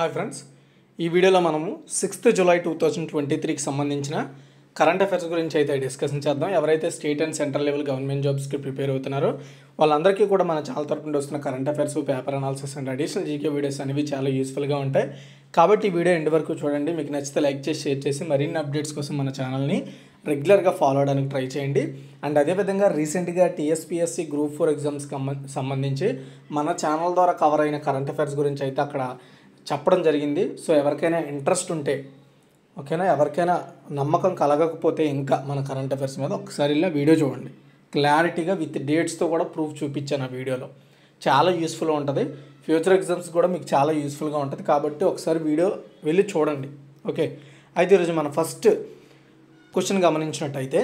hi friends ఈ వీడియోలో మనము sixth July two thousand twenty త్రీకి సంబంధించిన కరెంట్ అఫైర్స్ గురించి అయితే డిస్కషన్ చేద్దాం ఎవరైతే state and central level government జాబ్స్కి ప్రిపేర్ అవుతున్నారో వాళ్ళందరికీ కూడా మన చాలా తరపున వస్తున్న current affairs paper analysis and additional GK videos అనేవి చాలా యూస్ఫుల్గా ఉంటాయి కాబట్టి ఈ వీడియో ఎండ్ వరకు చూడండి మీకు నచ్చితే లైక్ చేసి షేర్ చేసి మరిన్ని అప్డేట్స్ కోసం మన ఛానల్ని రెగ్యులర్గా ఫాలో అవడానికి ట్రై చేయండి అండ్ అదేవిధంగా రీసెంట్గా టీఎస్పీఎస్సీ గ్రూప్ ఫోర్ ఎగ్జామ్స్కి సంబంధించి మన ఛానల్ ద్వారా కవర్ అయిన కరెంట్ అఫైర్స్ గురించి అయితే అక్కడ చెప్పడం జరిగింది సో ఎవరికైనా ఇంట్రెస్ట్ ఉంటే ఓకేనా ఎవరికైనా నమ్మకం కలగకపోతే ఇంకా మన కరెంట్ అఫైర్స్ మీద ఒకసారి ఇలా వీడియో చూడండి క్లారిటీగా విత్ డేట్స్తో కూడా ప్రూఫ్ చూపించాను ఆ వీడియోలో చాలా యూస్ఫుల్ ఉంటుంది ఫ్యూచర్ ఎగ్జామ్స్ కూడా మీకు చాలా యూస్ఫుల్గా ఉంటుంది కాబట్టి ఒకసారి వీడియో వెళ్ళి చూడండి ఓకే అయితే ఈరోజు మన ఫస్ట్ క్వశ్చన్ గమనించినట్టయితే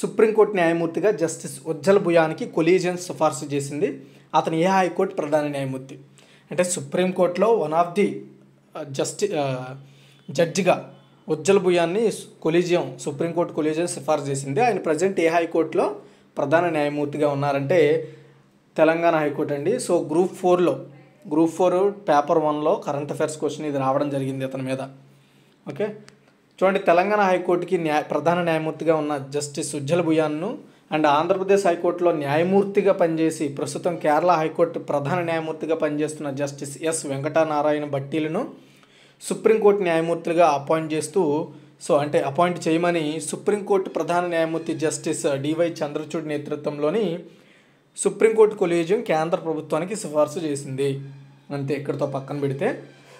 సుప్రీంకోర్టు న్యాయమూర్తిగా జస్టిస్ ఉజ్జల భుయానికి కొలీజియన్ సిఫార్సు చేసింది అతను ఏ హైకోర్టు ప్రధాన న్యాయమూర్తి అంటే సుప్రీంకోర్టులో one of the justice uh, జడ్జిగా uh, ఉజ్జల్ భుయాన్ని కొలీజియం సుప్రీంకోర్టు కొలీజియం సిఫార్సు చేసింది ఆయన ప్రజెంట్ ఏ హైకోర్టులో ప్రధాన న్యాయమూర్తిగా ఉన్నారంటే తెలంగాణ హైకోర్టు అండి సో గ్రూప్ ఫోర్లో గ్రూప్ ఫోర్ పేపర్ వన్లో కరెంట్ అఫైర్స్ క్వశ్చన్ ఇది రావడం జరిగింది అతని మీద ఓకే చూడండి తెలంగాణ హైకోర్టుకి న్యాయ ప్రధాన న్యాయమూర్తిగా ఉన్న జస్టిస్ ఉజ్జల భుయాన్ను అండ్ ఆంధ్రప్రదేశ్ హైకోర్టులో న్యాయమూర్తిగా పనిచేసి ప్రస్తుతం కేరళ హైకోర్టు ప్రధాన న్యాయమూర్తిగా పనిచేస్తున్న జస్టిస్ ఎస్ వెంకటనారాయణ భట్టీలను సుప్రీంకోర్టు న్యాయమూర్తులుగా అపాయింట్ చేస్తూ సో అంటే అపాయింట్ చేయమని సుప్రీంకోర్టు ప్రధాన న్యాయమూర్తి జస్టిస్ డివై చంద్రచూడ్ నేతృత్వంలోని సుప్రీంకోర్టు కొలీజియం కేంద్ర ప్రభుత్వానికి సిఫార్సు చేసింది అంతే ఇక్కడితో పక్కన పెడితే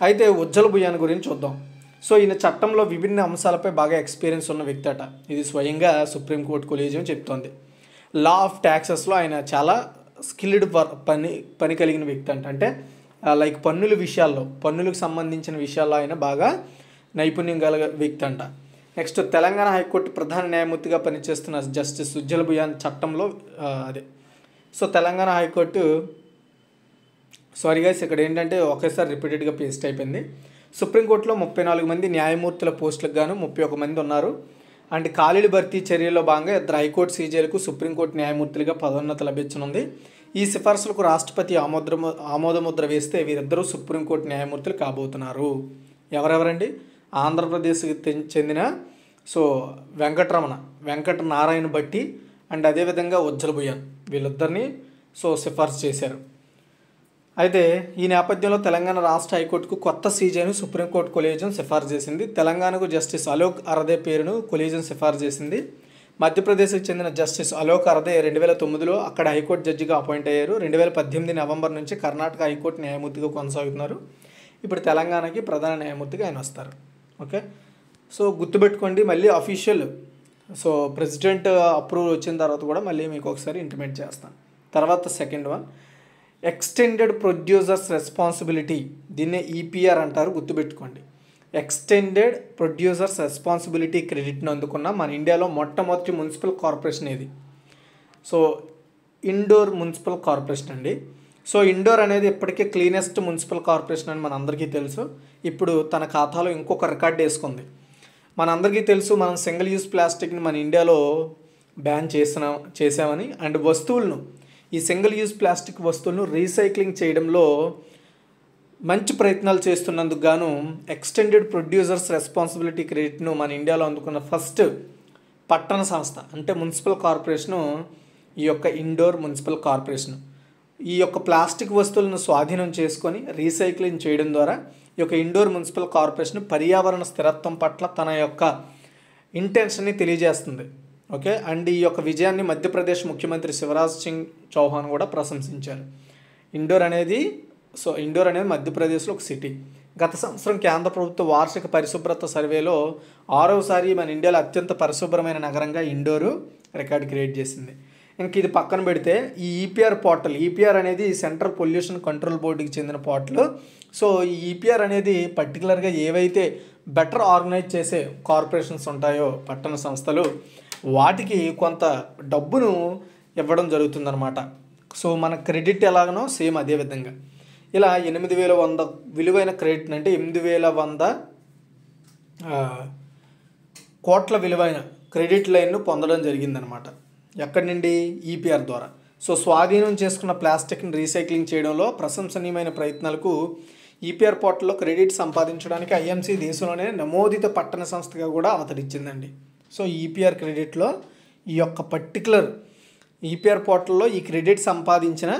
అయితే ఉజ్జల భుయాన్ గురించి చూద్దాం సో ఈయన చట్టంలో విభిన్న అంశాలపై బాగా ఎక్స్పీరియన్స్ ఉన్న వ్యక్తి అట ఇది స్వయంగా సుప్రీంకోర్టు కొలీజియం చెప్తోంది లా ఆఫ్ ట్యాక్సెస్లో ఆయన చాలా స్కిల్డ్ పని పని కలిగిన వ్యక్తి అంట అంటే లైక్ పన్నుల విషయాల్లో పన్నులకు సంబంధించిన విషయాల్లో ఆయన బాగా నైపుణ్యం కలిగ వ్యక్తి అంట నెక్స్ట్ తెలంగాణ హైకోర్టు ప్రధాన న్యాయమూర్తిగా పనిచేస్తున్న జస్టిస్ సుజ్జల భుయాన్ చట్టంలో అదే so Telangana high court sorry guys ఇక్కడ ఏంటంటే ఒకేసారి రిపీటెడ్గా పేస్ట్ అయిపోయింది సుప్రీంకోర్టులో ముప్పై నాలుగు మంది న్యాయమూర్తుల పోస్టులకు గాను ముప్పై ఒక మంది ఉన్నారు అండ్ ఖాళీలు భర్తీ చర్యలో భాగంగా ఇద్దరు హైకోర్టు సీజేలకు సుప్రీంకోర్టు న్యాయమూర్తులుగా పదోన్నత లభించనుంది ఈ సిఫార్సులకు రాష్ట్రపతి ఆమోద్ర ఆమోదముద్ర వేస్తే వీరిద్దరూ సుప్రీంకోర్టు న్యాయమూర్తులు కాబోతున్నారు ఎవరెవరండి ఆంధ్రప్రదేశ్కి చెందిన సో వెంకటరమణ వెంకట నారాయణ భట్టి అండ్ అదేవిధంగా ఉజ్జలబుయ్యన్ వీళ్ళిద్దరినీ సో సిఫార్సు చేశారు అయితే ఈ నేపథ్యంలో తెలంగాణ రాష్ట్ర హైకోర్టుకు కొత్త సీజేను సుప్రీంకోర్టు కొలేజియం సిఫార్సు చేసింది తెలంగాణకు జస్టిస్ అలోక్ అరదే పేరును కొలేజియం సిఫార్సు చేసింది మధ్యప్రదేశ్కు చెందిన జస్టిస్ అలోక్ అరదే రెండు వేల తొమ్మిదిలో అక్కడ హైకోర్టు జడ్జిగా అపాయింట్ అయ్యారు రెండు వేల పద్దెనిమిది నవంబర్ నుంచి కర్ణాటక హైకోర్టు న్యాయమూర్తిగా కొనసాగుతున్నారు ఇప్పుడు తెలంగాణకి ప్రధాన న్యాయమూర్తిగా ఆయన వస్తారు ఓకే సో గుర్తుపెట్టుకోండి మళ్ళీ అఫీషియల్ సో ప్రెసిడెంట్ అప్రూవల్ వచ్చిన తర్వాత కూడా మళ్ళీ మీకు ఒకసారి ఇంటిమేట్ చేస్తాను తర్వాత second one extended producers responsibility దీన్నే ఈపీఆర్ e అంటారు గుర్తుపెట్టుకోండి ఎక్స్టెండెడ్ ప్రొడ్యూసర్స్ రెస్పాన్సిబిలిటీ క్రెడిట్ను అందుకున్న మన ఇండియాలో మొట్టమొదటి మున్సిపల్ కార్పొరేషన్ ఇది సో ఇండోర్ మున్సిపల్ కార్పొరేషన్ అండి సో ఇండోర్ అనేది ఇప్పటికే క్లీనెస్ట్ మున్సిపల్ కార్పొరేషన్ అని మనందరికీ తెలుసు ఇప్పుడు తన ఖాతాలో ఇంకొక రికార్డ్ వేసుకుంది మనందరికీ తెలుసు మనం సింగిల్ యూస్ ప్లాస్టిక్ని మన ఇండియాలో బ్యాన్ చేసిన చేసామని అండ్ వస్తువులను ఈ సింగిల్ యూజ్ ప్లాస్టిక్ వస్తువులను రీసైక్లింగ్ చేయడంలో మంచి ప్రయత్నాలు చేస్తున్నందుకు గాను ఎక్స్టెండెడ్ ప్రొడ్యూసర్స్ రెస్పాన్సిబిలిటీ క్రెడిట్ను మన ఇండియాలో అందుకున్న ఫస్ట్ పట్టణ సంస్థ అంటే మున్సిపల్ కార్పొరేషను ఈ యొక్క ఇండోర్ మున్సిపల్ కార్పొరేషన్ ఈ యొక్క ప్లాస్టిక్ వస్తువులను స్వాధీనం చేసుకొని రీసైక్లింగ్ చేయడం ద్వారా ఈ యొక్క ఇండోర్ మున్సిపల్ కార్పొరేషన్ పర్యావరణ స్థిరత్వం పట్ల తన యొక్క ఇంటెన్షన్ని తెలియజేస్తుంది ఓకే అండ్ ఈ యొక్క విజయాన్ని మధ్యప్రదేశ్ ముఖ్యమంత్రి శివరాజ్ సింగ్ చౌహాన్ కూడా ప్రశంసించారు ఇండోర్ అనేది సో ఇండోర్ అనేది మధ్యప్రదేశ్లో ఒక సిటీ గత సంవత్సరం కేంద్ర ప్రభుత్వ వార్షిక పరిశుభ్రత సర్వేలో ఆరోసారి మన ఇండియాలో అత్యంత పరిశుభ్రమైన నగరంగా ఇండోరు రికార్డ్ క్రియేట్ చేసింది ఇంక ఇది పక్కన పెడితే ఈ ఈపీఆర్ పోర్టల్ ఈపీఆర్ అనేది సెంట్రల్ పొల్యూషన్ కంట్రోల్ బోర్డుకి చెందిన పోర్టల్ సో ఈ ఈపీఆర్ అనేది పర్టికులర్గా ఏవైతే బెటర్ ఆర్గనైజ్ చేసే కార్పొరేషన్స్ ఉంటాయో పట్టణ సంస్థలు వాటికి కొంత డబ్బును ఇవ్వడం జరుగుతుందన్నమాట సో మన క్రెడిట్ ఎలాగనో సేమ్ అదే విధంగా ఇలా ఎనిమిది వేల వంద విలువైన క్రెడిట్ అంటే ఎనిమిది వేల వంద కోట్ల విలువైన క్రెడిట్ లైన్ను పొందడం జరిగిందనమాట ఎక్కడి నుండి ఈపీఆర్ ద్వారా సో స్వాధీనం చేసుకున్న ప్లాస్టిక్ని రీసైక్లింగ్ చేయడంలో ప్రశంసనీయమైన ప్రయత్నాలకు ఈపీఆర్ పోర్టల్లో క్రెడిట్ సంపాదించడానికి ఐఎంసీ దేశంలోనే నమోదిత పట్టణ సంస్థగా కూడా అవతరించిందండి సో ఈపీఆర్ e క్రెడిట్లో ఈ యొక్క పర్టికులర్ ఈపీఆర్ e పోర్టల్లో ఈ క్రెడిట్ సంపాదించిన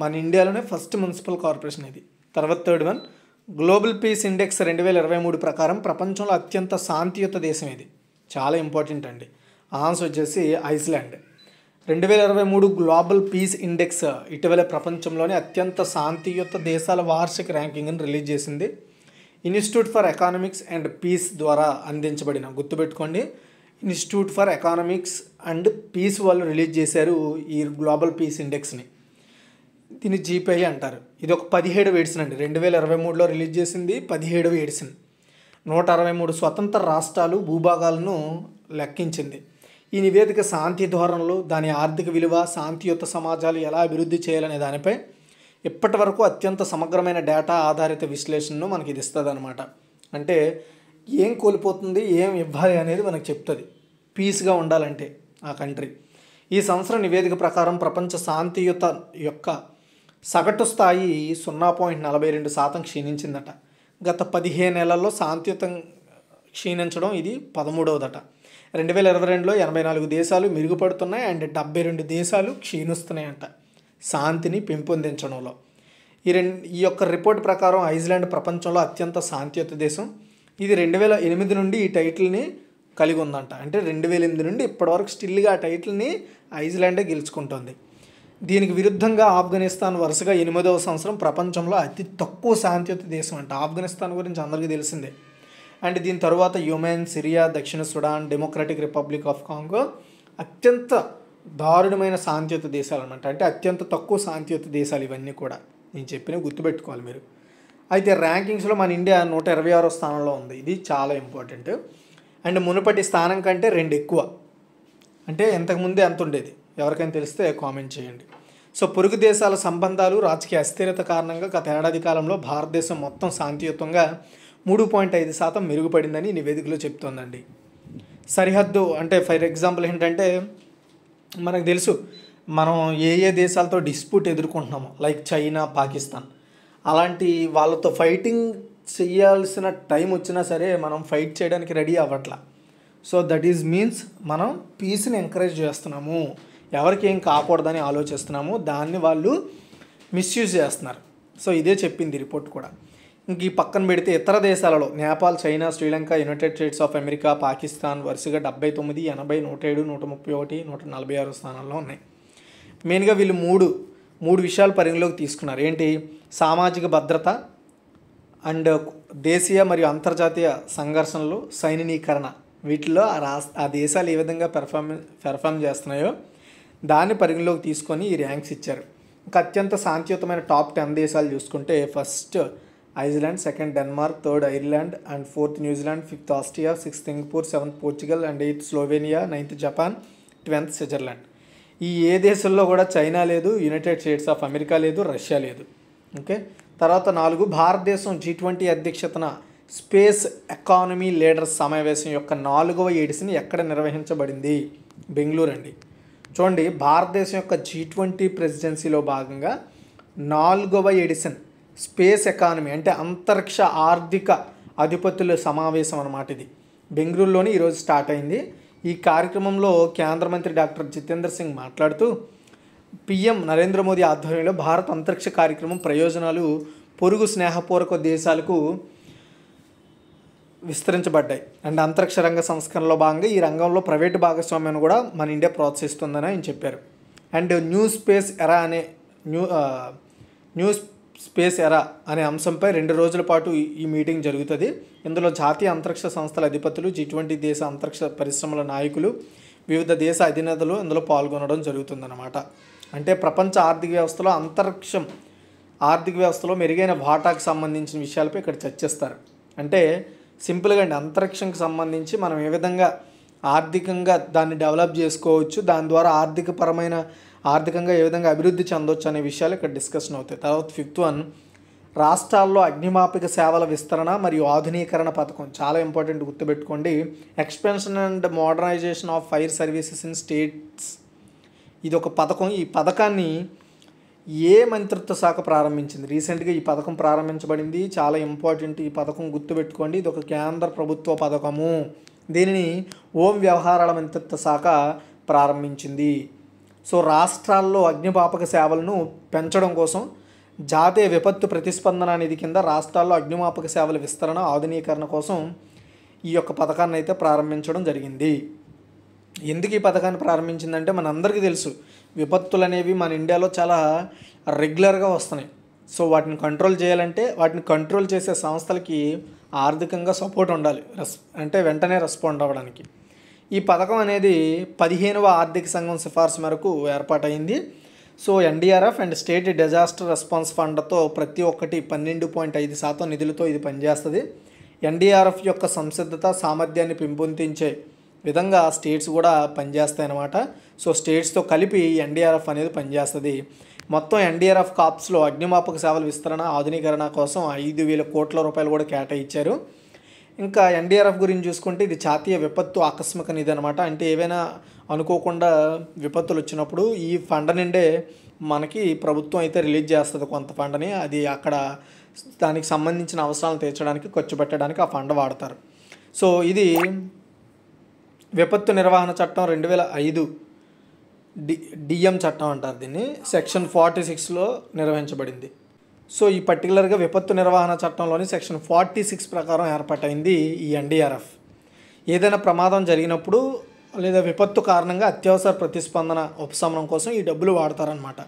మన ఇండియాలోనే ఫస్ట్ మున్సిపల్ కార్పొరేషన్ ఇది తర్వాత third one Global Peace Index రెండు వేల ఇరవై మూడు ప్రకారం ప్రపంచంలో అత్యంత శాంతియుత దేశం ఇది చాలా ఇంపార్టెంట్ అండి ఆన్సర్ వచ్చేసి ఐస్లాండ్ రెండు వేల ఇరవై మూడు గ్లోబల్ పీస్ ఇండెక్స్ ఇటీవల ప్రపంచంలోని అత్యంత శాంతియుత దేశాల వార్షిక ర్యాంకింగ్ని రిలీజ్ చేసింది Institute for Economics and Peace ద్వారా అందించబడిన గుర్తుపెట్టుకోండి Institute for Economics and Peace వాళ్ళు రిలీజ్ చేశారు ఈ గ్లోబల్ పీస్ ఇండెక్స్ని దీన్ని జీపీఐ అంటారు ఇది ఒక పదిహేడు ఎడిషన్ అండి రెండు వేల ఇరవై మూడులో రిలీజ్ చేసింది పదిహేడు ఎడిషన్ నూట అరవై మూడు స్వతంత్ర రాష్ట్రాలు భూభాగాలను లెక్కించింది ఈ నివేదిక శాంతి ధోరణులు దాని ఆర్థిక విలువ శాంతియుత సమాజాలు ఎలా అభివృద్ధి చేయాలనే దానిపై ఇప్పటి వరకు అత్యంత సమగ్రమైన డేటా ఆధారిత విశ్లేషణను మనకి ఇది ఇస్తుంది అంటే ఏం కోల్పోతుంది ఏం ఇవ్వాలి అనేది మనకు చెప్తుంది పీస్గా ఉండాలంటే ఆ కంట్రీ ఈ సంవత్సరం నివేదిక ప్రకారం ప్రపంచ శాంతియుత యొక్క సగటు స్థాయి సున్నా పాయింట్ నలభై రెండు శాతం క్షీణించిందట గత పదిహేను నెలల్లో శాంతియుతం క్షీణించడం ఇది పదమూడవదట రెండు వేల ఇరవై రెండులో ఎనభై నాలుగు దేశాలు మెరుగుపడుతున్నాయి అండ్ డెబ్బై రెండు దేశాలు క్షీణిస్తున్నాయంట శాంతిని పెంపొందించడంలో ఈ రెండు ఈ యొక్క రిపోర్ట్ ప్రకారం ఐజ్లాండ్ ప్రపంచంలో అత్యంత శాంతియుత దేశం ఇది రెండు వేల ఎనిమిది నుండి ఈ టైటిల్ని కలిగి ఉందంట అంటే రెండు వేల ఎనిమిది నుండి ఇప్పటివరకు స్టిల్గా ఆ టైటిల్ని ఐజ్లాండే గెలుచుకుంటుంది దీనికి విరుద్ధంగా ఆఫ్ఘనిస్తాన్ వరుసగా ఎనిమిదవ సంవత్సరం ప్రపంచంలో అతి తక్కువ శాంతియుత దేశం అంట ఆఫ్ఘనిస్తాన్ గురించి అందరికీ తెలిసిందే అండ్ దీని తరువాత యుమెన్ సిరియా దక్షిణ Sudan Democratic Republic of Congo అత్యంత దారుణమైన శాంతియుత దేశాలు అనమాట అంటే అత్యంత తక్కువ శాంతియుత దేశాలు ఇవన్నీ కూడా నేను చెప్పిన గుర్తుపెట్టుకోవాలి మీరు అయితే ర్యాంకింగ్స్లో మన ఇండియా నూట ఇరవై ఆరో స్థానంలో ఉంది ఇది చాలా ఇంపార్టెంట్ అండ్ మునుపటి స్థానం కంటే రెండు ఎక్కువ అంటే ఇంతకుముందే ఎంత ఉండేది ఎవరికైనా తెలిస్తే కామెంట్ చేయండి సో పొరుగు దేశాల సంబంధాలు రాజకీయ అస్థిరత కారణంగా గత ఏడాది కాలంలో భారతదేశం మొత్తం శాంతియుతంగా మూడు పాయింట్ ఐదు శాతం మెరుగుపడిందని నివేదికలో చెప్తోందండి సరిహద్దు అంటే ఫర్ ఎగ్జాంపుల్ ఏంటంటే మనకు తెలుసు మనం ఏ ఏ దేశాలతో డిస్ప్యూట్ ఎదుర్కొంటున్నామో లైక్ చైనా పాకిస్తాన్ అలాంటి వాళ్ళతో ఫైటింగ్ చేయాల్సిన టైం వచ్చినా సరే మనం ఫైట్ చేయడానికి రెడీ అవ్వట్లా సో దట్ ఈజ్ మీన్స్ మనం పీస్ని ఎంకరేజ్ చేస్తున్నాము ఎవరికి ఏం కాకూడదని ఆలోచిస్తున్నాము దాన్ని వాళ్ళు మిస్యూజ్ చేస్తున్నారు సో ఇదే చెప్పింది రిపోర్ట్ కూడా ఇంక ఈ పక్కన పెడితే ఇతర దేశాలలో Nepal China Sri Lanka United States of America Pakistan వరుసగా డెబ్బై తొమ్మిది ఎనభై నూట ఏడు నూట ముప్పై ఒకటి నూట నలభై ఆరు స్థానాల్లో ఉన్నాయి మెయిన్గా వీళ్ళు మూడు మూడు విషయాలు పరిగణలోకి తీసుకున్నారు ఏంటి సామాజిక భద్రత అండ్ దేశీయ మరియు అంతర్జాతీయ సంఘర్షణలు సైనికీకరణ వీటిలో ఆ రాస్ ఆ దేశాలు ఏ విధంగా పెర్ఫార్మ్ పెర్ఫామ్ చేస్తున్నాయో దాన్ని పరిగణలోకి తీసుకొని ఈ ర్యాంక్స్ ఇచ్చారు ఇంకా అత్యంత శాంతియుతమైన టాప్ టెన్ దేశాలు చూసుకుంటే first Iceland second Denmark third Ireland and fourth New Zealand fifth Austria sixth Singapore seventh Portugal and eighth Slovenia ninth Japan twelfth Switzerland ఈ ఏ దేశంలో కూడా చైనా లేదు యునైటెడ్ స్టేట్స్ ఆఫ్ అమెరికా లేదు రష్యా లేదు ఓకే తర్వాత నాలుగు భారతదేశం జీ ట్వంటీ అధ్యక్షతన స్పేస్ ఎకానమీ లీడర్స్ సమావేశం యొక్క నాలుగవ ఏడిసిని ఎక్కడ నిర్వహించబడింది బెంగళూరు అండి చూడండి భారతదేశం యొక్క జీ ట్వంటీ ప్రెసిడెన్సీలో భాగంగా నాలుగవ ఎడిసన్ స్పేస్ ఎకానమీ అంటే అంతరిక్ష ఆర్థిక అధిపతుల సమావేశం అన్నమాట ఇది బెంగళూరులోనే ఈరోజు స్టార్ట్ అయింది ఈ కార్యక్రమంలో కేంద్ర మంత్రి డాక్టర్ జితేందర్ సింగ్ మాట్లాడుతూ పిఎం నరేంద్ర మోదీ ఆధ్వర్యంలో భారత్ అంతరిక్ష కార్యక్రమం ప్రయోజనాలు పొరుగు స్నేహపూర్వక దేశాలకు విస్తరించబడ్డాయి అండ్ అంతరిక్ష రంగ సంస్కరణలో భాగంగా ఈ రంగంలో ప్రైవేటు భాగస్వామ్యాన్ని కూడా మన ఇండియా ప్రోత్సహిస్తుందని ఆయన చెప్పారు అండ్ న్యూ స్పేస్ ఎరా అనే న్యూ న్యూస్ స్పేస్ ఎరా అనే అంశంపై రెండు రోజుల పాటు ఈ మీటింగ్ జరుగుతుంది ఇందులో జాతీయ అంతరిక్ష సంస్థల అధిపతులు జీ ట్వంటీ దేశ అంతరిక్ష పరిశ్రమల నాయకులు వివిధ దేశ అధినేతలు ఇందులో పాల్గొనడం జరుగుతుందన్నమాట అంటే ప్రపంచ ఆర్థిక వ్యవస్థలో అంతరిక్షం ఆర్థిక వ్యవస్థలో మెరుగైన వాటాకు సంబంధించిన విషయాలపై ఇక్కడ చర్చిస్తారు అంటే సింపుల్గా అండి అంతరిక్షంకి సంబంధించి మనం ఏ విధంగా ఆర్థికంగా దాన్ని డెవలప్ చేసుకోవచ్చు దాని ద్వారా ఆర్థికపరమైన ఆర్థికంగా ఏ విధంగా అభివృద్ధి చెందొచ్చు అనే విషయాలు ఇక్కడ డిస్కషన్ అవుతాయి తర్వాత ఫిఫ్త్ వన్ రాష్ట్రాల్లో అగ్నిమాపిక సేవల విస్తరణ మరియు ఆధునీకరణ పథకం చాలా ఇంపార్టెంట్ గుర్తుపెట్టుకోండి expansion and modernisation of fire services in states ఇది ఒక పథకం ఈ పథకాన్ని ఏ మంత్రిత్వ శాఖ ప్రారంభించింది రీసెంట్గా ఈ పథకం ప్రారంభించబడింది చాలా ఇంపార్టెంట్ ఈ పథకం గుర్తుపెట్టుకోండి ఇది ఒక కేంద్ర ప్రభుత్వ పథకము దీనిని ఓం వ్యవహారాల మంత్రిత్వ శాఖ ప్రారంభించింది సో రాష్ట్రాల్లో అగ్నిపాపక సేవలను పెంచడం కోసం జాతీయ విపత్తు ప్రతిస్పందన నిధి కింద రాష్ట్రాల్లో అగ్నిమాపక సేవల విస్తరణ ఆధునీకరణ కోసం ఈ యొక్క పథకాన్ని అయితే ప్రారంభించడం జరిగింది ఎందుకు ఈ పథకాన్ని ప్రారంభించిందంటే మనందరికీ తెలుసు విపత్తులు అనేవి మన ఇండియాలో చాలా రెగ్యులర్గా వస్తున్నాయి సో వాటిని కంట్రోల్ చేయాలంటే వాటిని కంట్రోల్ చేసే సంస్థలకి ఆర్థికంగా సపోర్ట్ ఉండాలి రెస్ అంటే వెంటనే రెస్పాండ్ అవ్వడానికి ఈ పథకం అనేది పదిహేనవ ఆర్థిక సంఘం సిఫార్సు మేరకు ఏర్పాటైంది so NDRF and state disaster response ఫండ్తో ప్రతి ఒక్కటి పన్నెండు పాయింట్ ఐదు శాతం నిధులతో ఇది పనిచేస్తుంది ఎన్డీఆర్ఎఫ్ యొక్క సంసిద్ధత సామర్థ్యాన్ని పెంపొందించే విధంగా స్టేట్స్ కూడా పనిచేస్తాయన్నమాట సో స్టేట్స్తో కలిపి ఎన్డీఆర్ఎఫ్ అనేది పనిచేస్తుంది మొత్తం ఎన్డీఆర్ఎఫ్ కాప్స్లో అగ్నిమాపక సేవల విస్తరణ ఆధునీకరణ కోసం ఐదు వేల కోట్ల రూపాయలు కూడా కేటాయించారు ఇంకా ఎన్డీఆర్ఎఫ్ గురించి చూసుకుంటే ఇది జాతీయ విపత్తు ఆకస్మిక నిధి అనమాట అంటే ఏవైనా అనుకోకుండా విపత్తులు వచ్చినప్పుడు ఈ ఫండ్ నుండే మనకి ప్రభుత్వం అయితే రిలీజ్ చేస్తుంది కొంత ఫండ్ని అది అక్కడ దానికి సంబంధించిన అవసరాలను తీర్చడానికి ఖర్చు పెట్టడానికి ఆ ఫండ్ వాడతారు సో ఇది విపత్తు నిర్వహణ చట్టం రెండు వేల ఐదు డి డిఎం చట్టం అంటారు దీన్ని సెక్షన్ ఫార్టీ సిక్స్లో నిర్వహించబడింది సో ఈ పర్టికులర్గా విపత్తు నిర్వహణ చట్టంలోని సెక్షన్ ఫార్టీ సిక్స్ ప్రకారం ఏర్పాటైంది ఈ ఎన్డీఆర్ఎఫ్ ఏదైనా ప్రమాదం జరిగినప్పుడు లేదా విపత్తు కారణంగా అత్యవసర ప్రతిస్పందన ఉపశమనం కోసం ఈ డబ్బులు వాడతారనమాట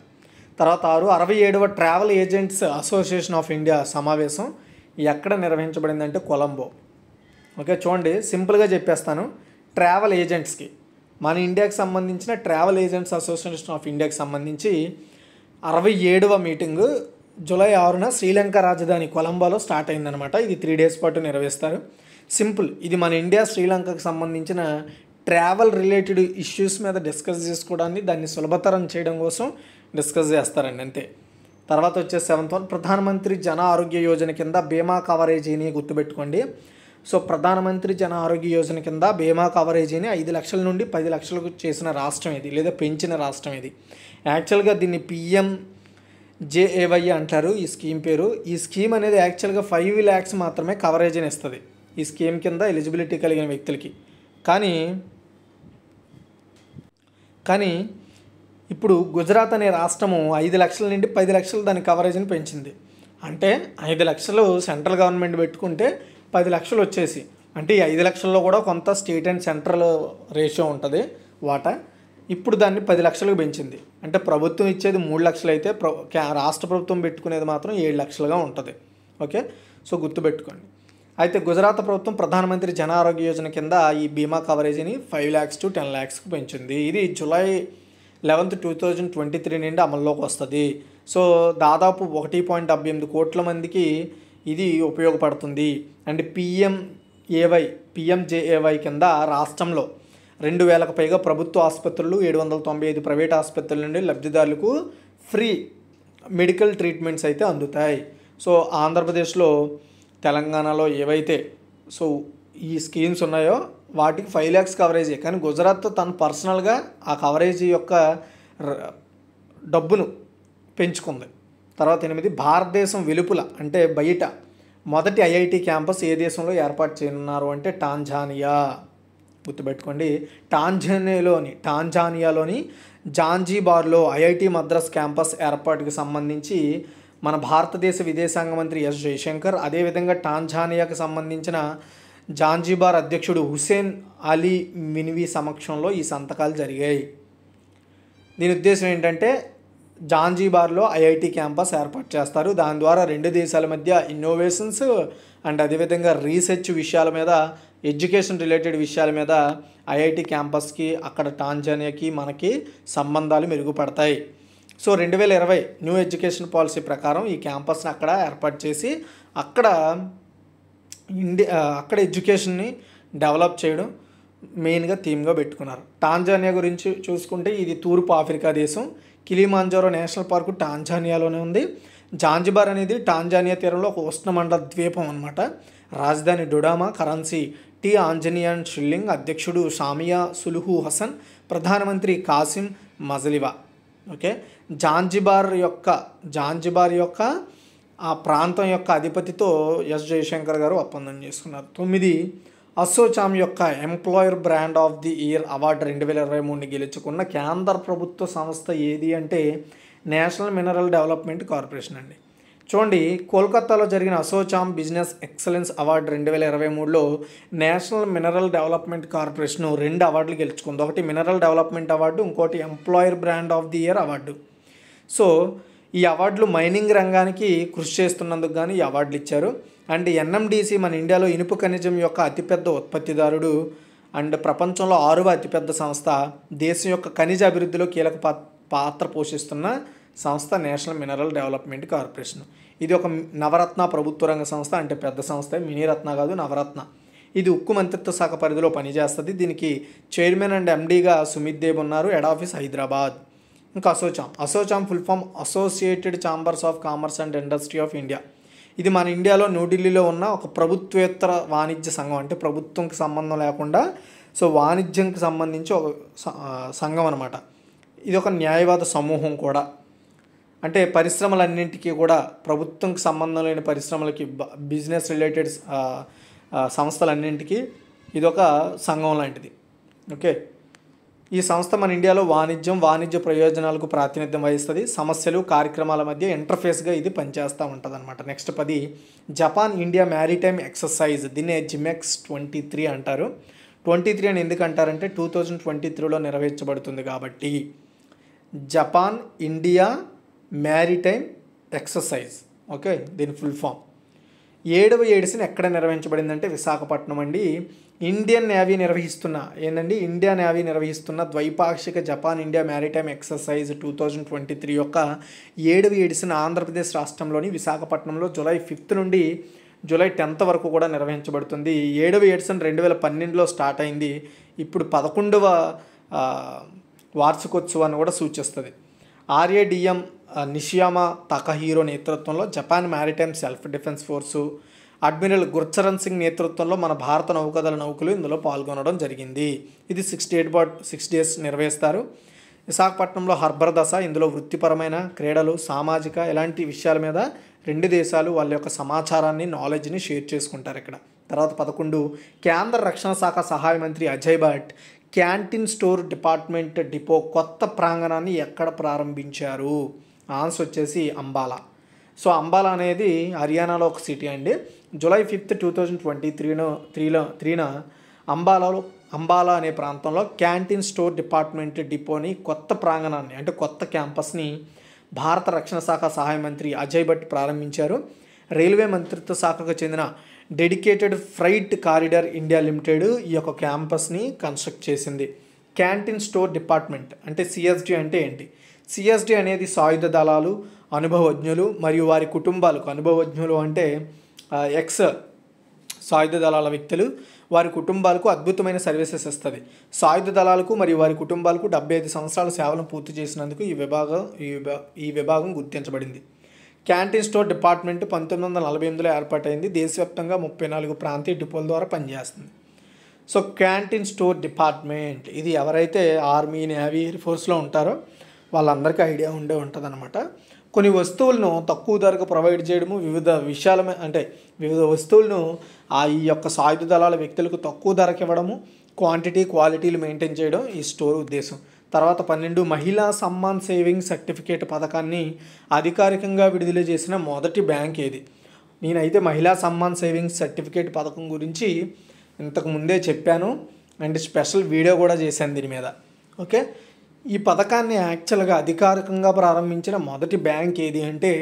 తర్వాత ఆరు అరవై ఏడవ travel agents association of India సమావేశం ఎక్కడ నిర్వహించబడిందంటే కొలంబో ఓకే చూడండి సింపుల్గా చెప్పేస్తాను ట్రావెల్ ఏజెంట్స్కి మన ఇండియాకి సంబంధించిన ట్రావెల్ ఏజెంట్స్ అసోసియేషన్ ఆఫ్ ఇండియాకి సంబంధించి అరవై ఏడవ మీటింగు జూలై ఆరున శ్రీలంక రాజధాని కొలంబోలో స్టార్ట్ అయిందనమాట ఇది త్రీ డేస్ పాటు నిర్వహిస్తారు సింపుల్ ఇది మన ఇండియా శ్రీలంకకు సంబంధించిన ట్రావెల్ రిలేటెడ్ ఇష్యూస్ మీద డిస్కస్ చేసుకోవడాన్ని దాన్ని సులభతరం చేయడం కోసం డిస్కస్ చేస్తారండి అంతే తర్వాత వచ్చే సెవెంత్ వన్ ప్రధానమంత్రి జన ఆరోగ్య యోజన కింద బీమా కవరేజీని గుర్తుపెట్టుకోండి సో ప్రధానమంత్రి జన ఆరోగ్య యోజన కింద బీమా కవరేజీని ఐదు లక్షల నుండి పది లక్షలకు చేసిన రాష్ట్రం ఇది లేదా పెంచిన రాష్ట్రం ఇది యాక్చువల్గా దీన్ని పిఎం జేఏవై అంటారు ఈ స్కీమ్ పేరు ఈ స్కీమ్ అనేది యాక్చువల్గా ఫైవ్ ల్యాక్స్ మాత్రమే కవరేజ్ని ఇస్తుంది ఈ స్కీమ్ కింద ఎలిజిబిలిటీ కలిగిన వ్యక్తులకి కానీ కానీ ఇప్పుడు గుజరాత్ అనే రాష్ట్రము ఐదు లక్షల నుండి పది లక్షలు దాని కవరేజ్ని పెంచింది అంటే ఐదు లక్షలు సెంట్రల్ గవర్నమెంట్ పెట్టుకుంటే పది లక్షలు వచ్చేసి అంటే ఈ ఐదు లక్షల్లో కూడా కొంత స్టేట్ అండ్ సెంట్రల్ రేషియో ఉంటుంది వాటా ఇప్పుడు దాన్ని పది లక్షలకు పెంచింది అంటే ప్రభుత్వం ఇచ్చేది మూడు లక్షలు అయితే రాష్ట్ర ప్రభుత్వం పెట్టుకునేది మాత్రం ఏడు లక్షలుగా ఉంటుంది ఓకే సో గుర్తుపెట్టుకోండి అయితే గుజరాత్ ప్రభుత్వం ప్రధానమంత్రి జన ఆరోగ్య యోజన కింద ఈ బీమా కవరేజీని ఫైవ్ ల్యాక్స్ టు టెన్ ల్యాక్స్కి పెంచింది ఇది July eleventh two thousand twenty three నుండి అమల్లోకి వస్తుంది సో దాదాపు ఒకటి పాయింట్ డెబ్బై ఎనిమిది కోట్ల మందికి ఇది ఉపయోగపడుతుంది అండ్ పిఎంఏవై ఏవై పిఎంజేఏవై కింద రాష్ట్రంలో రెండు వేలకు పైగా ప్రభుత్వ ఆసుపత్రులు ఏడు వందల తొంభై ఐదు ప్రైవేట్ ఆసుపత్రుల నుండి లబ్ధిదారులకు ఫ్రీ మెడికల్ ట్రీట్మెంట్స్ అయితే అందుతాయి సో ఆంధ్రప్రదేశ్లో తెలంగాణలో ఏవైతే సో ఈ స్కీమ్స్ ఉన్నాయో వాటికి ఫైవ్ ల్యాక్స్ కవరేజే కానీ గుజరాత్ తను పర్సనల్గా ఆ కవరేజ్ యొక్క డబ్బును పెంచుకుంది తర్వాత ఎనిమిది భారతదేశం వెలుపుల అంటే బయట మొదటి ఐఐటి క్యాంపస్ ఏ దేశంలో ఏర్పాటు చేయనున్నారు అంటే టాంజానియా గుర్తుపెట్టుకోండి టాంజానియాలోని టాంజానియాలోని జాంజీబార్లో ఐఐటి మద్రాస్ క్యాంపస్ ఏర్పాటుకు సంబంధించి మన భారతదేశ విదేశాంగ మంత్రి ఎస్ జయశంకర్ అదేవిధంగా టాంజానియాకు సంబంధించిన జాంజీబార్ అధ్యక్షుడు హుసేన్ అలీ మినివి సమక్షంలో ఈ సంతకాలు జరిగాయి దీని ఉద్దేశం ఏంటంటే జాంజీబార్లో ఐఐటి క్యాంపస్ ఏర్పాటు చేస్తారు దాని ద్వారా రెండు దేశాల మధ్య ఇన్నోవేషన్స్ అండ్ అదేవిధంగా రీసెర్చ్ విషయాల మీద ఎడ్యుకేషన్ రిలేటెడ్ విషయాల మీద ఐఐటి క్యాంపస్కి అక్కడ టాంజానియాకి మనకి సంబంధాలు మెరుగుపడతాయి సో రెండు వేల ఇరవై న్యూ ఎడ్యుకేషన్ పాలసీ ప్రకారం ఈ క్యాంపస్ని అక్కడ ఏర్పాటు చేసి అక్కడ ఇండియా అక్కడ ఎడ్యుకేషన్ని డెవలప్ చేయడం మెయిన్గా థీమ్గా పెట్టుకున్నారు టాంజానియా గురించి చూసుకుంటే ఇది తూర్పు ఆఫ్రికా దేశం కిలిమాంజారో నేషనల్ పార్క్ టాంజానియాలోనే ఉంది జాంజిబార్ అనేది టాంజానియా తీరంలో ఒక ఉష్ణమండల ద్వీపం అనమాట రాజధాని Dodoma currency Tanzanian shilling అధ్యక్షుడు సామియా సులుహు హసన్ ప్రధానమంత్రి కాసిం మజలివా ఓకే జాంజిబార్ యొక్క జాంజిబార్ యొక్క ఆ ప్రాంతం యొక్క అధిపతితో ఎస్ జయశంకర్ గారు ఒప్పందం చేసుకున్నారు తొమ్మిది అసోచామ్ యొక్క employer brand of the year award రెండు వేల ఇరవై మూడుని గెలుచుకున్న కేంద్ర ప్రభుత్వ సంస్థ ఏది అంటే నేషనల్ మినరల్ డెవలప్మెంట్ కార్పొరేషన్ అండి చూడండి కోల్కత్తాలో జరిగిన అసోచామ్ బిజినెస్ ఎక్సలెన్స్ అవార్డు రెండు వేల ఇరవై మూడులో నేషనల్ మినరల్ డెవలప్మెంట్ కార్పొరేషన్ రెండు అవార్డులు గెలుచుకుంది ఒకటి మినరల్ డెవలప్మెంట్ అవార్డు ఇంకోటి employer brand of the year award so ఈ అవార్డులు మైనింగ్ రంగానికి కృషి చేస్తున్నందుకు కానీ ఈ అవార్డులు ఇచ్చారు అండ్ ఎన్ఎండిసి మన ఇండియాలో ఇనుపు ఖనిజం యొక్క అతిపెద్ద ఉత్పత్తిదారుడు అండ్ ప్రపంచంలో ఆరవ అతిపెద్ద సంస్థ దేశం యొక్క ఖనిజ అభివృద్ధిలో కీలక పాత్ర పోషిస్తున్న సంస్థ నేషనల్ మినరల్ డెవలప్మెంట్ కార్పొరేషన్ ఇది ఒక నవరత్న ప్రభుత్వ రంగ సంస్థ అంటే పెద్ద సంస్థ మినీరత్న కాదు నవరత్న ఇది ఉక్కు మంత్రిత్వ శాఖ పరిధిలో పనిచేస్తుంది దీనికి చైర్మన్ అండ్ ఎండీగా సుమిత్ దేవ్ ఉన్నారు హెడ్ ఆఫీస్ హైదరాబాద్ ఇంకా ASSOCHAM ASSOCHAM full form associated chambers of commerce and industry of India ఇది మన ఇండియాలో న్యూఢిల్లీలో ఉన్న ఒక ప్రభుత్వేతర వాణిజ్య సంఘం అంటే ప్రభుత్వంకి సంబంధం లేకుండా సో వాణిజ్యంకి సంబంధించి ఒక సంఘం అనమాట ఇది ఒక న్యాయవాద సమూహం కూడా అంటే పరిశ్రమలన్నింటికీ కూడా ప్రభుత్వంకి సంబంధం లేని పరిశ్రమలకి బిజినెస్ రిలేటెడ్ సంస్థలన్నింటికీ ఇదొక సంఘం లాంటిది ఓకే ఈ సంస్థ మన ఇండియాలో వాణిజ్యం వాణిజ్య ప్రయోజనాలకు ప్రాతినిధ్యం వహిస్తుంది సమస్యలు కార్యక్రమాల మధ్య ఇంటర్ఫేస్గా ఇది పనిచేస్తూ ఉంటుంది అనమాట నెక్స్ట్ పది జపాన్ ఇండియా మ్యారీటైమ్ ఎక్సర్సైజ్ దీన్నే జిమెక్స్ ట్వంటీ త్రీ అంటారు ట్వంటీ త్రీ అని ఎందుకు అంటారంటే టూ థౌజండ్ ట్వంటీ త్రీలో నిర్వహించబడుతుంది కాబట్టి Japan India maritime exercise okay దీని ఫుల్ ఫామ్ ఏడవ ఏడిసిని ఎక్కడ నిర్వహించబడిందంటే విశాఖపట్నం అండి ఇండియన్ నేవీ నిర్వహిస్తున్న ఏంటండి ఇండియా నేవీ నిర్వహిస్తున్న ద్వైపాక్షిక Japan India maritime exercise two thousand twenty three యొక్క ఏడవ ఏడిసిన ఆంధ్రప్రదేశ్ రాష్ట్రంలోని విశాఖపట్నంలో జూలై ఫిఫ్త్ నుండి జూలై టెన్త్ వరకు కూడా నిర్వహించబడుతుంది ఏడవ ఏడిసన్ రెండు వేల పన్నెండులో స్టార్ట్ అయింది ఇప్పుడు పదకొండవ వార్షికోత్సవాన్ని కూడా సూచిస్తుంది ఆర్ఏడిఎం నిషియామా తకహీరో నేతృత్వంలో Japan maritime self defence force admiral Gurcharan Singh నేతృత్వంలో మన భారత నౌకదళ నౌకలు ఇందులో పాల్గొనడం జరిగింది ఇది sixty eight but six days నిర్వహిస్తారు విశాఖపట్నంలో హర్బర్ దశ ఇందులో వృత్తిపరమైన క్రీడలు సామాజిక ఇలాంటి విషయాల మీద రెండు దేశాలు వాళ్ళ యొక్క సమాచారాన్ని నాలెడ్జ్ని షేర్ చేసుకుంటారు ఇక్కడ తర్వాత పదకొండు కేంద్ర రక్షణ శాఖ సహాయ మంత్రి Ajay Bhatt canteen store department depot కొత్త ప్రాంగణాన్ని ఎక్కడ ప్రారంభించారు ఆన్సర్ వచ్చేసి అంబాలా సో అంబాలా అనేది హర్యానాలో ఒక సిటీ అండి July fifth two thousand twenty త్రీలో త్రీలో త్రీన అంబాలాలో అంబాలా అనే ప్రాంతంలో క్యాంటీన్ స్టోర్ డిపార్ట్మెంట్ డిపోని కొత్త ప్రాంగణాన్ని అంటే కొత్త క్యాంపస్ని భారత రక్షణ శాఖ సహాయ మంత్రి అజయ్ భట్ ప్రారంభించారు రైల్వే మంత్రిత్వ శాఖకు చెందిన dedicated freight corridor India limited ఈ యొక్క క్యాంపస్ని కన్స్ట్రక్ట్ చేసింది క్యాంటీన్ స్టోర్ డిపార్ట్మెంట్ అంటే సిఎస్డి అంటే ఏంటి సిఎస్డి అనేది సాయుధ దళాలు అనుభవజ్ఞులు మరియు వారి కుటుంబాలకు అనుభవజ్ఞులు అంటే ఎక్స్ సాయుధ దళాల వ్యక్తులు వారి కుటుంబాలకు అద్భుతమైన సర్వీసెస్ ఇస్తుంది సాయుధ దళాలకు మరియు వారి కుటుంబాలకు డెబ్బై ఐదు సంవత్సరాల సేవలను పూర్తి చేసినందుకు ఈ విభాగం ఈ విభాగం గుర్తించబడింది క్యాంటీన్ స్టోర్ డిపార్ట్మెంట్ పంతొమ్మిది వందల నలభై ఎనిమిదిలో ఏర్పాటైంది దేశవ్యాప్తంగా ముప్పై నాలుగు ప్రాంతీయ డిపోల ద్వారా పనిచేస్తుంది సో క్యాంటీన్ స్టోర్ డిపార్ట్మెంట్ ఇది ఎవరైతే ఆర్మీ నేవీ ఎయిర్ ఫోర్స్లో ఉంటారో వాళ్ళందరికీ ఐడియా ఉండే ఉంటుంది అనమాట కొన్ని వస్తువులను తక్కువ ధరకు ప్రొవైడ్ చేయడము వివిధ విషయాల అంటే వివిధ వస్తువులను ఆ ఈ యొక్క సాయుధ దళాల వ్యక్తులకు తక్కువ ధరకు ఇవ్వడము క్వాంటిటీ క్వాలిటీలు మెయింటైన్ చేయడం ఈ స్టోర్ ఉద్దేశం తర్వాత పన్నెండు మహిళా సమ్మాన్ సేవింగ్ సర్టిఫికేట్ పథకాన్ని అధికారికంగా విడుదల చేసిన మొదటి బ్యాంక్ ఏది నేనైతే మహిళా సమ్మాన్ సేవింగ్స్ సర్టిఫికేట్ పథకం గురించి ఇంతకు ముందే చెప్పాను అండ్ స్పెషల్ వీడియో కూడా చేశాను దీని మీద ఓకే ఈ పథకాన్ని యాక్చువల్గా అధికారికంగా ప్రారంభించిన మొదటి బ్యాంక్ ఏది అంటే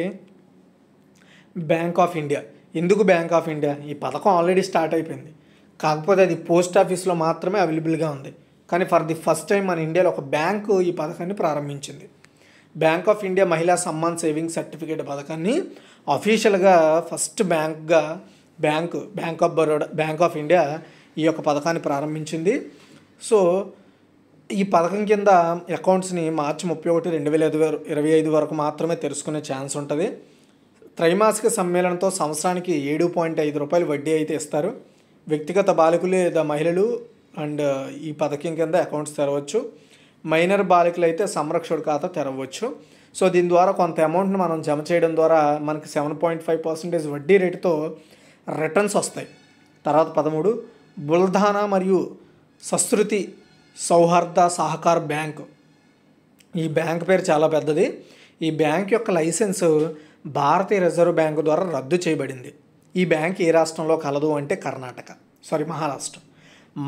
బ్యాంక్ ఆఫ్ ఇండియా ఎందుకు బ్యాంక్ ఆఫ్ ఇండియా ఈ పథకం ఆల్రెడీ స్టార్ట్ అయిపోయింది కాకపోతే అది పోస్ట్ ఆఫీస్లో మాత్రమే అవైలబుల్గా ఉంది కానీ ఫర్ ది ఫస్ట్ టైం మన ఇండియాలో ఒక బ్యాంకు ఈ పథకాన్ని ప్రారంభించింది బ్యాంక్ ఆఫ్ ఇండియా మహిళా సమ్మాన్ సేవింగ్ సర్టిఫికేట్ పథకాన్ని అఫీషియల్గా ఫస్ట్ బ్యాంక్గా bank Bank of Baroda Bank of India ఈ యొక్క పథకాన్ని ప్రారంభించింది సో ఈ పథకం కింద అకౌంట్స్ని మార్చి ముప్పై ఒకటి రెండు వేల ఐదు ఇరవై ఐదు వరకు మాత్రమే తెలుసుకునే ఛాన్స్ ఉంటుంది త్రైమాసిక సమ్మేళనంతో సంవత్సరానికి ఏడు పాయింట్ ఐదు రూపాయలు వడ్డీ అయితే ఇస్తారు వ్యక్తిగత బాలికలు లేదా మహిళలు అండ్ ఈ పథకం కింద అకౌంట్స్ తెరవచ్చు మైనర్ బాలికలు అయితే సంరక్షణ ఖాతా తెరవచ్చు సో దీని ద్వారా కొంత అమౌంట్ని మనం జమ చేయడం ద్వారా మనకి సెవెన్ పాయింట్ ఫైవ్ పర్సెంటేజ్ వడ్డీ రేటుతో రిటర్న్స్ వస్తాయి తర్వాత పదమూడు బుల్ధానా మరియు సశృతి సౌహార్ద సహకార బ్యాంక్ ఈ బ్యాంక్ పేరు చాలా పెద్దది ఈ బ్యాంక్ యొక్క లైసెన్సు భారతీయ రిజర్వ్ బ్యాంకు ద్వారా రద్దు చేయబడింది ఈ బ్యాంక్ ఏ రాష్ట్రంలో కలదు అంటే కర్ణాటక సారీ మహారాష్ట్ర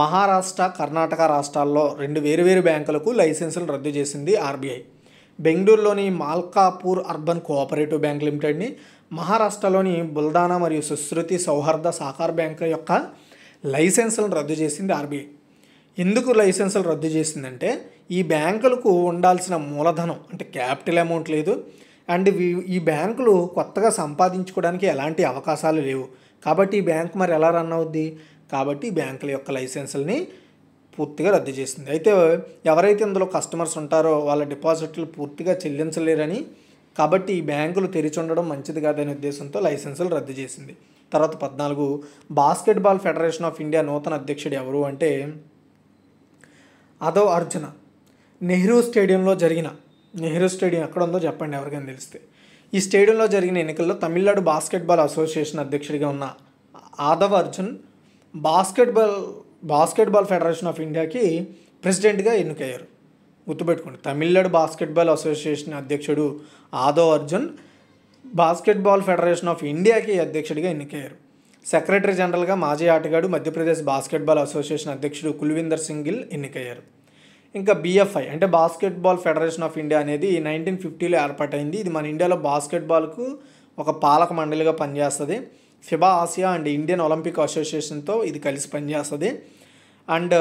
మహారాష్ట్ర కర్ణాటక రాష్ట్రాల్లో రెండు వేరువేరు బ్యాంకులకు లైసెన్సులు రద్దు చేసింది ఆర్బీఐ బెంగళూరులోని మాల్కాపూర్ అర్బన్ కోఆపరేటివ్ బ్యాంక్ లిమిటెడ్ని మహారాష్ట్రలోని బుల్దానా మరియు సుశ్రుతి సౌహార్ద సహకార బ్యాంకు యొక్క లైసెన్సులను రద్దు చేసింది ఆర్బీఐ ఎందుకు లైసెన్సులు రద్దు చేసిందంటే ఈ బ్యాంకులకు ఉండాల్సిన మూలధనం అంటే క్యాపిటల్ అమౌంట్ లేదు అండ్ ఈ బ్యాంకులు కొత్తగా సంపాదించుకోవడానికి ఎలాంటి అవకాశాలు లేవు కాబట్టి ఈ బ్యాంకు మరి ఎలా రన్ అవుద్ది కాబట్టి బ్యాంకుల యొక్క లైసెన్సులని పూర్తిగా రద్దు చేసింది అయితే ఎవరైతే ఇందులో కస్టమర్స్ ఉంటారో వాళ్ళ డిపాజిట్లు పూర్తిగా చెల్లించలేరని కాబట్టి ఈ బ్యాంకులు తెరిచి ఉండడం మంచిది కాదనే ఉద్దేశంతో లైసెన్సులు రద్దు చేసింది తర్వాత పద్నాలుగు బాస్కెట్బాల్ ఫెడరేషన్ ఆఫ్ ఇండియా నూతన అధ్యక్షుడు ఎవరు అంటే అదో అర్జున నెహ్రూ స్టేడియంలో జరిగిన నెహ్రూ స్టేడియం ఎక్కడ ఉందో చెప్పండి ఎవరికైనా తెలిస్తే ఈ స్టేడియంలో జరిగిన ఎన్నికల్లో తమిళనాడు బాస్కెట్బాల్ అసోసియేషన్ అధ్యక్షుడిగా ఉన్న Adhav Arjun basketball basketball federation of ఇండియాకి ప్రెసిడెంట్గా ఎన్నికయ్యారు గుర్తుపెట్టుకోండి తమిళనాడు బాస్కెట్బాల్ అసోసియేషన్ అధ్యక్షుడు Adhav Arjun basketball federation of ఇండియాకి అధ్యక్షుడిగా ఎన్నికయ్యారు సెక్రటరీ జనరల్గా మాజీ ఆటగాడు మధ్యప్రదేశ్ బాస్కెట్బాల్ అసోసియేషన్ అధ్యక్షుడు కుల్వీందర్ సింగ్ గిల్ ఎన్నికయ్యారు ఇంకా బీఎఫ్ఐ అంటే బాస్కెట్బాల్ ఫెడరేషన్ ఆఫ్ ఇండియా అనేది నైన్టీన్ ఫిఫ్టీలో ఏర్పాటైంది ఇది మన ఇండియాలో బాస్కెట్బాల్కు ఒక పాలక మండలిగా పనిచేస్తుంది FIBA Asia and Indian Olympic అసోసియేషన్తో ఇది కలిసి పనిచేస్తుంది అండ్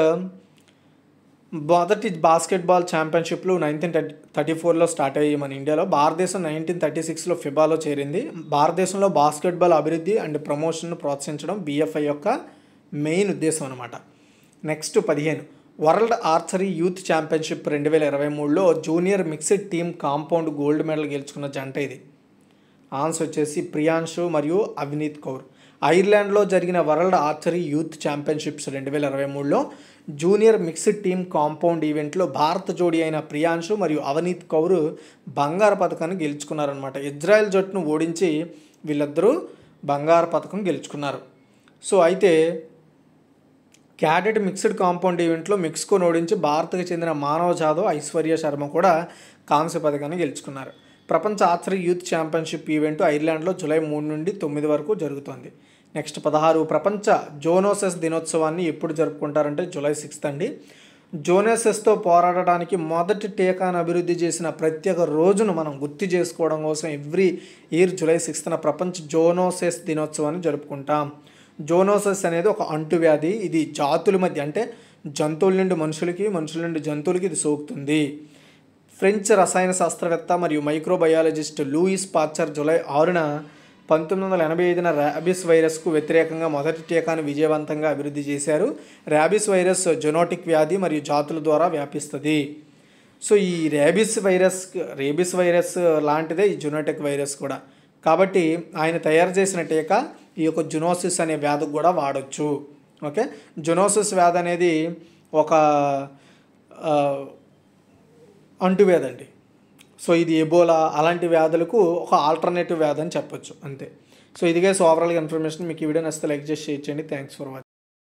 మొదటి బాస్కెట్బాల్ ఛాంపియన్షిప్లు నైన్టీన్ థర్టీ థర్టీ ఫోర్లో స్టార్ట్ అయ్యి మన ఇండియాలో భారతదేశం నైన్టీన్ థర్టీ సిక్స్లో ఫిబాలో చేరింది భారతదేశంలో బాస్కెట్బాల్ అభివృద్ధి అండ్ ప్రమోషన్ను ప్రోత్సహించడం బీఎఫ్ఐ యొక్క మెయిన్ ఉద్దేశం అనమాట నెక్స్ట్ పదిహేను వరల్డ్ ఆర్చరీ యూత్ ఛాంపియన్షిప్ రెండు వేల ఇరవై మూడులో junior mixed team compound gold medal గెలుచుకున్న జంట ఇది ఆన్సర్ వచ్చేసి ప్రియాంశు మరియు అవినీత్ కౌర్ ఐర్లాండ్లో జరిగిన వరల్డ్ ఆర్చరీ యూత్ ఛాంపియన్షిప్స్ రెండు వేల ఇరవై మూడులో జూనియర్ మిక్స్డ్ టీమ్ కాంపౌండ్ ఈవెంట్లో భారత జోడి అయిన ప్రియాంశు మరియు అవనీత్ కౌర్ బంగారు పథకాన్ని గెలుచుకున్నారనమాట ఇజ్రాయెల్ జట్టును ఓడించి వీళ్ళిద్దరూ బంగారు పథకం గెలుచుకున్నారు సో అయితే క్యాడెట్ మిక్స్డ్ కాంపౌండ్ ఈవెంట్లో మెక్సికోను ఓడించి భారత్కు చెందిన మానవ్ జాదవ్ ఐశ్వర్య శర్మ కూడా కాంస్య పథకాన్ని గెలుచుకున్నారు ప్రపంచ ఆచరి యూత్ ఛాంపియన్షిప్ ఈవెంట్ ఐర్లాండ్లో జూలై మూడు నుండి తొమ్మిది వరకు జరుగుతోంది నెక్స్ట్ పదహారు ప్రపంచ జోనోసెస్ దినోత్సవాన్ని ఎప్పుడు జరుపుకుంటారంటే జూలై సిక్స్త్ అండి జోనోసెస్తో పోరాడడానికి మొదటి టీకాను అభివృద్ధి చేసిన ప్రత్యేక రోజును మనం గుర్తు చేసుకోవడం కోసం ఎవ్రీ ఇయర్ జూలై సిక్స్త్న ప్రపంచ జోనోసెస్ దినోత్సవాన్ని జరుపుకుంటాం జోనోసెస్ అనేది ఒక అంటువ్యాధి ఇది జాతుల మధ్య అంటే జంతువుల నుండి మనుషులకి మనుషుల నుండి జంతువులకి ఇది సోకుతుంది ఫ్రెంచ్ రసాయన శాస్త్రవేత్త మరియు మైక్రోబయాలజిస్ట్ లూయిస్ పాచర్ జూలై ఆరున పంతొమ్మిది వందల ఎనభై ఐదున ర్యాబిస్ వైరస్కు వ్యతిరేకంగా మొదటి టీకాను విజయవంతంగా అభివృద్ధి చేశారు ర్యాబిస్ వైరస్ జొనోటిక్ వ్యాధి మరియు జాతుల ద్వారా వ్యాపిస్తుంది సో ఈ రేబిస్ వైరస్ రేబిస్ వైరస్ లాంటిదే ఈ జునోటిక్ వైరస్ కూడా కాబట్టి ఆయన తయారు చేసిన టీకా ఈ యొక్క జునోసిస్ అనే వ్యాధికి కూడా వాడచ్చు ఓకే జునోసిస్ వ్యాధి అనేది ఒక అంటువ్యాధి అండి సో ఇది ఎబోలా అలాంటి వ్యాధులకు ఒక ఆల్టర్నేటివ్ వ్యాధి అని చెప్పొచ్చు అంతే సో ఇదిగే సో ఓవరాల్గా ఇన్ఫర్మేషన్ మీకు ఈ వీడియో నచ్చితే లైక్ చేసి షేర్ చేయండి థ్యాంక్స్ ఫర్ వాచింగ్